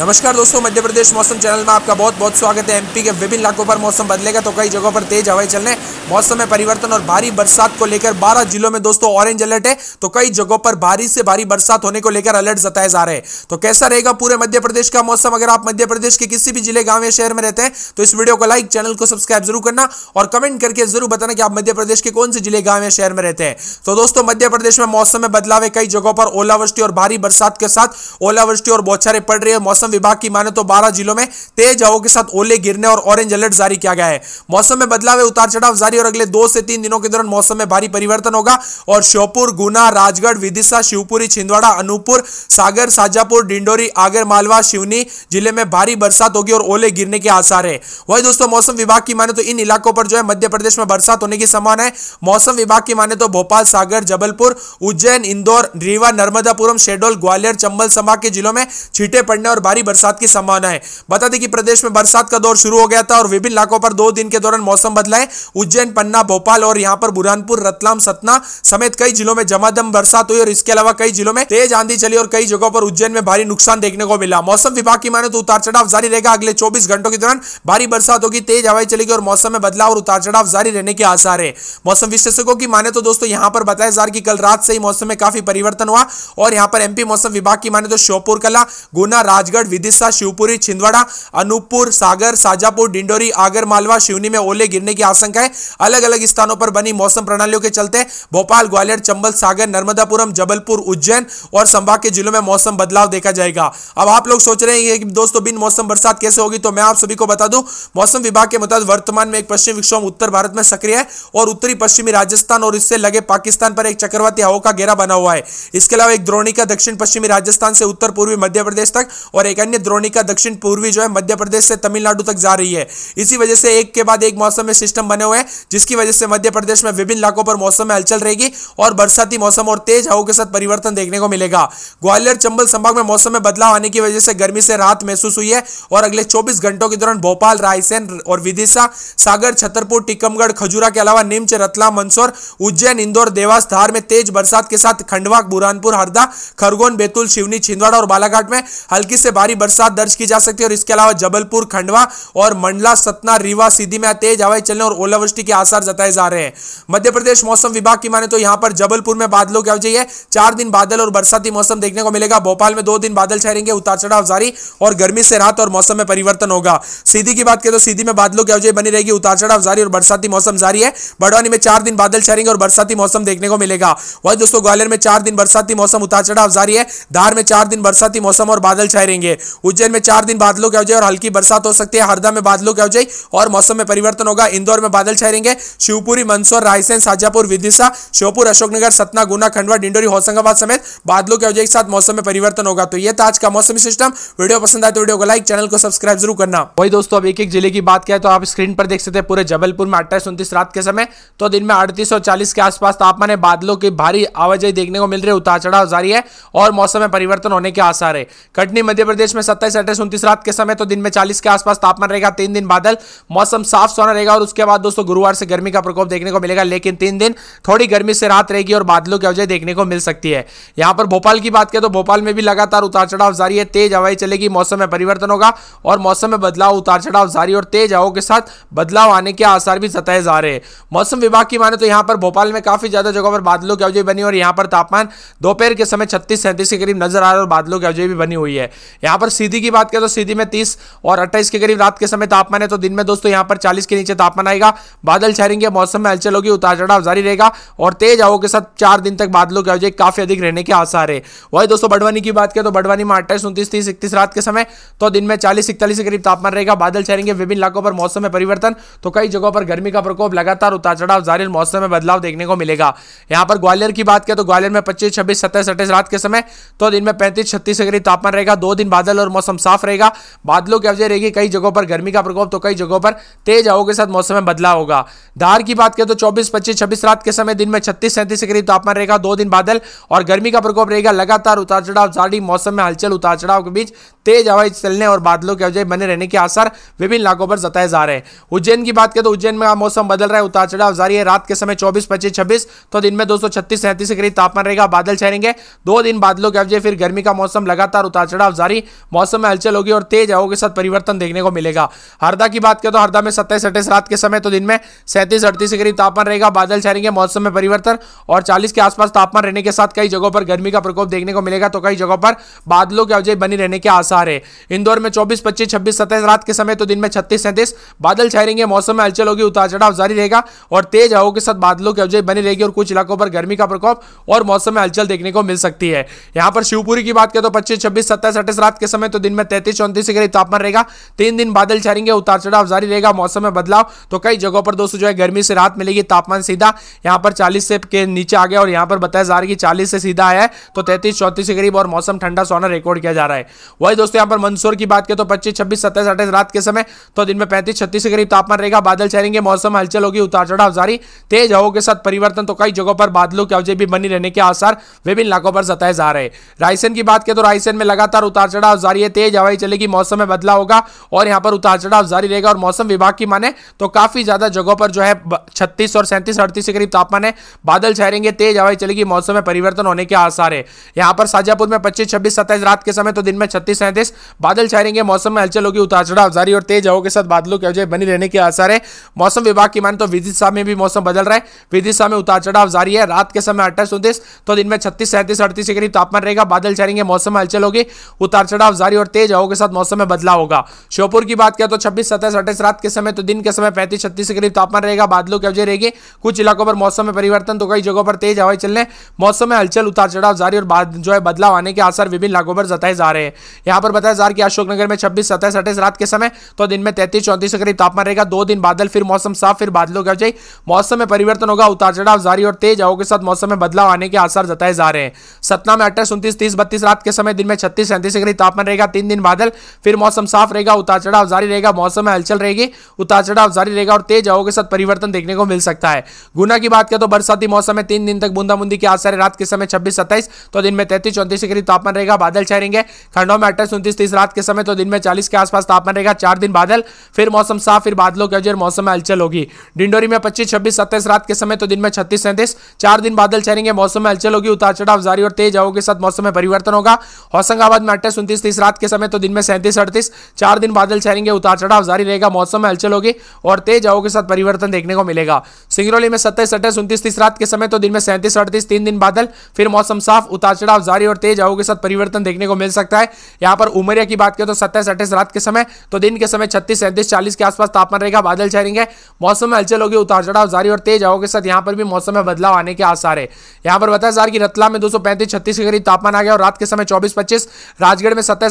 नमस्कार दोस्तों मध्य प्रदेश मौसम चैनल में आपका बहुत बहुत स्वागत है एमपी के विभिन्न इलाकों पर मौसम बदलेगा तो कई जगहों पर तेज हवाएं चलने मौसम में परिवर्तन और भारी बरसात को लेकर 12 जिलों में दोस्तों ऑरेंज अलर्ट है तो कई जगहों पर भारी से भारी बरसात होने को लेकर अलर्ट जताए जा रहे हैं तो कैसा रहेगा पूरे मध्य प्रदेश का मौसम अगर आप मध्य प्रदेश के किसी भी जिले गाँव या शहर में रहते हैं तो इस वीडियो को लाइक चैनल को सब्सक्राइब जरूर करना और कमेंट करके जरूर बताना कि आप मध्य प्रदेश के कौन से जिले गाँव या शहर में रहते हैं तो दोस्तों मध्य प्रदेश में मौसम में बदलाव है कई जगहों पर ओलावृष्टि और भारी बरसात के साथ ओलावृष्टि और सारे पड़ रही है मौसम मौसम विभाग की माने तो बारह जिलों में तेज हवाओं के साथ ओले गिरने और ऑरेंज अलर्ट जारी किया गया है मौसम में बदलाव उतार चढ़ाव जारी और अगले दो से तीन दिनों के दौरान मौसम में भारी परिवर्तन होगा और श्योपुर गुना राजगढ़ विदिशा शिवपुरी छिंदवाड़ा अनूपपुर सागर साजापुर डिंडोरी आगर मालवा शिवनी जिले में भारी बरसात होगी और ओले गिरने के आसार है वही दोस्तों मौसम विभाग की माने तो इन इलाकों पर जो है मध्य प्रदेश में बरसात होने की संभावना है मौसम विभाग की माने तो भोपाल सागर जबलपुर उज्जैन इंदौर रीवा नर्मदापुरम शेडोल ग्वालियर चंबल संभाग के जिलों में छीटे पड़ने और भारी भारी बरसात की संभावना है बता दें कि प्रदेश में बरसात का दौर शुरू हो गया था और विभिन्न इलाकों पर दो दिन के दौरान मौसम बदला है उज्जैन पन्ना भोपाल और यहाँ पर बुरहानपुर रतलाम सतना समेत कई जिलों में जमादम बरसात हुई और इसके अलावा कई जिलों में तेज आंधी चली और कई जगहों पर उज्जैन में भारी नुकसान देखने को मिला मौसम विभाग की माने तो उतार चढ़ाव जारी रहेगा अगले चौबीस घंटों के दौरान भारी बरसात होगी तेज हवाई चलेगी और मौसम में बदलाव और उतार चढ़ाव जारी रहने के आसार है मौसम विशेषज्ञों की माने तो दोस्तों यहाँ पर बताया जा रहा कि कल रात से ही मौसम में काफी परिवर्तन हुआ और यहाँ पर एमपी मौसम विभाग की माने तो श्योपुर कला गुना राजगढ़ विदिशा शिवपुरी छिंदवाड़ा अनूपपुर सागर साजापुर डिंडोरी आगर मालवा शिवनी में ओले गिरने की आशंका है अलग अलग स्थानों पर बनी मौसम प्रणालियों के चलते भोपाल ग्वालियर चंबल सागर नर्मदापुरम जबलपुर उज्जैन और संभाग के जिलों में मौसम बदलाव देखा जाएगा अब आप लोग सोच रहे हैं कि दोस्तों बिन मौसम बरसात कैसे होगी तो मैं आप सभी को बता दूं मौसम विभाग के मुताबिक वर्तमान में एक पश्चिम विक्षोभ उत्तर भारत में सक्रिय है और उत्तरी पश्चिमी राजस्थान और इससे लगे पाकिस्तान पर एक चक्रवाती हवा का घेरा बना हुआ है इसके अलावा एक द्रोणिका दक्षिण पश्चिमी राजस्थान से उत्तर पूर्वी मध्य प्रदेश तक और एक एक अन्य द्रोणिका दक्षिण पूर्वी जो है मध्य प्रदेश से तमिलनाडु तक जा रही है इसी वजह से एक के बाद एक मौसम में सिस्टम बने हुए हैं जिसकी वजह से मध्य प्रदेश में विभिन्न इलाकों पर मौसम में हलचल रहेगी और बरसाती मौसम और तेज हवाओं के साथ परिवर्तन देखने को मिलेगा ग्वालियर चंबल संभाग में मौसम में बदलाव आने की वजह से गर्मी से राहत महसूस हुई है और अगले चौबीस घंटों के दौरान भोपाल रायसेन और विदिशा सागर छतरपुर टीकमगढ़ खजूरा के अलावा निम्च रतला मंदसौर उज्जैन इंदौर देवास धार में तेज बरसात के साथ खंडवा बुरहानपुर हरदा खरगोन बैतूल शिवनी छिंदवाड़ा और बालाघाट में हल्की से बारिश भारी बरसात दर्ज की जा सकती है और इसके अलावा जबलपुर खंडवा और मंडला सतना रीवा सीधी में तेज हवाएं चलने और ओलावृष्टि के आसार जताए जा रहे हैं मध्य प्रदेश मौसम विभाग की माने तो यहां पर जबलपुर में बादलों की अवजय है चार दिन बादल और बरसाती मौसम देखने को मिलेगा भोपाल में दो दिन बादल छहरेंगे उतार चढ़ाव जारी और गर्मी से राहत और मौसम में परिवर्तन होगा सीधी की बात करें तो सीधी में बादलों की अवजय बनी रहेगी उतार चढ़ाव जारी और बरसाती मौसम जारी है बड़वानी में चार दिन बादल छहरेंगे और बरसाती मौसम देखने को मिलेगा वही दोस्तों ग्वालियर में चार दिन बरसाती मौसम उतार चढ़ाव जारी है धार में चार दिन बरसाती मौसम और बादल छहरेंगे उज्जैन में चार दिन बादलों की आवाजाई और हल्की बरसात हो सकती है हरदा में बादलों की आवाजाई और मौसम में परिवर्तन होगा इंदौर में बादल छाए रहेंगे शिवपुरी मंदसौर रायसेन साजापुर विदिशा श्योपुर अशोकनगर सतना गुना खंडवा डिंडोरी होशंगाबाद समेत बादलों की आवाजाई के साथ मौसम में परिवर्तन होगा तो यह था आज का मौसमी सिस्टम वीडियो पसंद आए तो वीडियो को लाइक चैनल को सब्सक्राइब जरूर करना वही दोस्तों अब एक एक जिले की बात किया तो आप स्क्रीन पर देख सकते हैं पूरे जबलपुर में अट्ठाईस उन्तीस रात के समय तो दिन में अड़तीस और चालीस के आसपास तापमान है बादलों की भारी आवाजाही देखने को मिल रही है उतार चढ़ाव जारी है और मौसम में परिवर्तन होने के आसार है कटनी मध्य प्रदेश प्रदेश में सत्ताईस अट्ठाईस उन्तीस रात के समय तो दिन में चालीस के आसपास तापमान रहेगा तीन दिन बादल मौसम साफ सोना रहेगा और उसके बाद दोस्तों गुरुवार से गर्मी का प्रकोप देखने को मिलेगा लेकिन तीन दिन थोड़ी गर्मी से रात रहेगी और बादलों की वजह देखने को मिल सकती है यहां पर भोपाल की बात करें तो भोपाल में भी लगातार उतार चढ़ाव जारी है तेज हवाई चलेगी मौसम में परिवर्तन होगा और मौसम में बदलाव उतार चढ़ाव जारी और तेज हवाओं के साथ बदलाव आने के आसार भी जताए जा रहे हैं मौसम विभाग की माने तो यहाँ पर भोपाल में काफी ज्यादा जगहों पर बादलों की अवजय बनी और यहाँ पर तापमान दोपहर के समय छत्तीस सैंतीस के करीब नजर आ रहा है और बादलों की अवजय भी बनी हुई है यहां पर सीधी की बात करें तो सीधी में तीस और अट्ठाईस के करीब रात के समय तापमान है तो दिन में दोस्तों यहां पर चालीस के नीचे तापमान आएगा बादल छहरेंगे मौसम में हलचल होगी उतार चढ़ाव जारी रहेगा और तेज हवा के साथ चार दिन तक बादलों के अवजय काफी अधिक रहने के आसार है वही दोस्तों बड़वानी की बात करें तो बड़वानी में अट्ठाईस उन्तीस तीस इकतीस रात के समय तो दिन में चालीस इकतालीस के करीब तापमान रहेगा बादल छहरेंगे विभिन्न इलाकों पर मौसम में परिवर्तन तो कई जगहों पर गर्मी का प्रकोप लगातार उतार चढ़ाव जारी मौसम में बदलाव देखने को मिलेगा यहाँ पर ग्वालियर की बात करें तो ग्वालियर में पच्चीस छब्बीस सत्ताईस अट्ठाईस रात के समय तो दिन में पैंतीस छत्तीस के करीब तापमान रहेगा दो दिन बादल और मौसम साफ रहेगा बादलों की अवजय रहेगी कई जगहों पर गर्मी का प्रकोप तो कई जगहों पर तेज हवाओं के साथ मौसम में बदलाव होगा धार की बात करें तो चौबीस पच्चीस छब्बीस रात के समय दिन में छत्तीस सैंतीस के करीब तापमान रहेगा दो दिन बादल और गर्मी का प्रकोप रहेगा लगातार उतार चढ़ाव जारी मौसम में हलचल उतार चढ़ाव के बीच तेज हवाएं चलने और बादलों के अवजय बने रहने के आसार विभिन्न इलाकों पर जताए जा रहे हैं उज्जैन की बात करें तो उज्जैन में मौसम बदल रहा है उतार चढ़ाव जारी है रात के समय चौबीस पच्चीस छब्बीस तो दिन में दो सौ छत्तीस सैंतीस के करीब तापमान रहेगा बादल छहेंगे दो दिन बादलों के अवजय फिर गर्मी का मौसम लगातार उतार चढ़ाव जारी मौसम में हलचल होगी और तेज हवाओं के साथ परिवर्तन देखने को मिलेगा हरदा की बात करें तो हरदा में सत्ताईस अट्ठाईस रात के समय तो दिन में सैंतीस अड़तीस के करीब तापमान रहेगा बादल छाएंगे मौसम में परिवर्तन और चालीस के आसपास तापमान रहने के साथ कई जगहों पर गर्मी का प्रकोप देखने को मिलेगा तो कई जगहों पर बादलों के अवजय बनी रहने के आसार है इंदौर में चौबीस पच्चीस छब्बीस सत्ताईस रात के समय तो दिन में छत्तीस सैंतीस बादल छाएंगे मौसम में हलचल होगी उतार चढ़ाव जारी रहेगा और तेज हवाओं के साथ बादलों की अवजय बनी रहेगी और कुछ इलाकों पर गर्मी का प्रकोप और मौसम में हलचल देखने को मिल सकती है यहां पर शिवपुरी की बात करें तो पच्चीस छब्बीस सत्ताईस अट्ठाईस रात के समय तो दिन में तैतीस चौंतीस के तापमान रहेगा तीन दिन बादल छारेंगे उतार चढ़ाव जारी रहेगा मौसम में बदलाव तो कई जगहों पर दोस्तों जो है गर्मी से रात मिलेगी तापमान सीधा यहाँ पर चालीस से के नीचे आ गया और यहाँ पर बताया जा रहा है कि चालीस से सीधा आया है तो तैतीस चौंतीस के करीब और मौसम ठंडा सोना रिकॉर्ड किया जा रहा है वही दोस्तों यहाँ पर मंदसौर की बात करें तो पच्चीस छब्बीस सत्ताईस अट्ठाईस रात के समय तो दिन में पैंतीस छत्तीस के करीब तापमान रहेगा बादल छाएंगे मौसम हलचल होगी उतार चढ़ाव जारी तेज हवाओं के साथ परिवर्तन तो कई जगहों पर बादलों की अवजय भी बनी रहने के आसार विभिन्न इलाकों पर जताए जा रहे हैं रायसेन की बात करें तो रायसेन में लगातार उतार चढ़ाव चढ़ाव जारी है तेज हवाई चलेगी मौसम में बदलाव होगा और यहाँ पर उतार चढ़ाव जारी रहेगा और मौसम विभाग की माने तो काफी ज्यादा जगहों पर जो है छत्तीस और सैंतीस अड़तीस के करीब तापमान है बादल छहरेंगे तेज हवाई चलेगी मौसम में परिवर्तन होने के आसार है यहाँ पर शाजापुर में पच्चीस छब्बीस सत्ताईस रात के समय तो दिन में छत्तीस सैंतीस बादल छहरेंगे मौसम में हलचल होगी उतार चढ़ाव जारी और तेज हवा के साथ बादलों की वजह बनी रहने के आसार है मौसम विभाग की माने तो विदिशा में भी मौसम बदल रहा है विदिशा में उतार चढ़ाव जारी है रात के समय अट्ठाईस उन्तीस तो दिन में छत्तीस सैंतीस अड़तीस के करीब तापमान रहेगा बादल छहरेंगे मौसम में हलचल होगी उतार चढ़ाव जारी और तेज हवाओं के साथ मौसम में बदलाव होगा श्योपुर की बात करें तो छब्बीस सत्ताईस अट्ठाईस रात के समय तो दिन के समय पैंतीस छत्तीस के करीब तापमान रहेगा बादलों की अवजय रहेगी कुछ इलाकों पर मौसम में परिवर्तन तो कई जगहों पर तेज हवाएं चलने मौसम में हलचल उतार चढ़ाव जारी और जो है बदलाव आने के आसार विभिन्न इलाकों पर जताए जा रहे हैं यहाँ पर बताया जा रहा है कि अशोकनगर में छब्बीस सत्ताईस अट्ठाईस रात के समय तो दिन में तैतीस चौंतीस के करीब तापमान रहेगा दो दिन बादल फिर मौसम साफ फिर बादलों की अवजय मौसम में परिवर्तन होगा उतार चढ़ाव जारी और तेज हवाओं के साथ मौसम में बदलाव आने के आसार जताए जा रहे हैं सतना में अट्ठाईस उन्तीस तीस बत्तीस रात के समय दिन में छत्तीस सैंतीस के करीब तापमान रहेगा तीन दिन बादल फिर मौसम साफ रहेगा उतार चढ़ाव जारी रहेगा मौसम में हलचल रहेगी उतार चढ़ाव जारी रहेगा और तेज हवाओं के साथ परिवर्तन देखने को मिल सकता है गुना की बात करें तो बरसाती मौसम में तीन दिन तक बूंदाबूंदी के आसार रात के समय छब्बीस सत्ताईस तो दिन में तैतीस चौंतीस के करीब तापमान रहेगा बादल छह रहेंगे खंडों में अट्ठाईस उन्तीस तीस रात के समय तो दिन में चालीस के आसपास तापमान रहेगा चार दिन बादल फिर मौसम साफ फिर बादलों के अजर मौसम में हलचल होगी डिंडोरी में पच्चीस छब्बीस सत्ताईस रात के समय तो दिन में छत्तीस सैंतीस चार दिन बादल छह रहेंगे मौसम में हलचल होगी उतार चढ़ाव जारी और तेज हवाओं के साथ मौसम में परिवर्तन होगा होशंगाबाद में अट्ठाईस उनतीस तीस रात के समय तो दिन में सैंतीस अड़तीस चार दिन बादल छहरेंगे उतार चढ़ाव जारी रहेगा मौसम में हलचल होगी और तेज हवाओं के साथ परिवर्तन देखने को मिलेगा सिंगरौली में सत्ताईस अट्ठाईस उनतीस तीस रात के समय तो दिन में सैंतीस अड़तीस तीन दिन बादल फिर मौसम साफ उतार चढ़ाव जारी और तेज हवाओं के साथ परिवर्तन देखने को मिल सकता है यहाँ पर उमरिया की बात करें तो सत्ताईस अट्ठाईस रात के समय तो दिन के समय छत्तीस सैंतीस चालीस के आसपास तापमान रहेगा बादल छहरेंगे मौसम में हलचल होगी उतार चढ़ाव जारी और तेज हवाओं के साथ यहाँ पर भी मौसम में बदलाव आने के आसार है यहाँ पर बताया जा रहा कि रतला में दो सौ पैंतीस छत्तीस के करीब तापमान आ गया और रात के समय चौबीस पच्चीस राजगढ़ tesis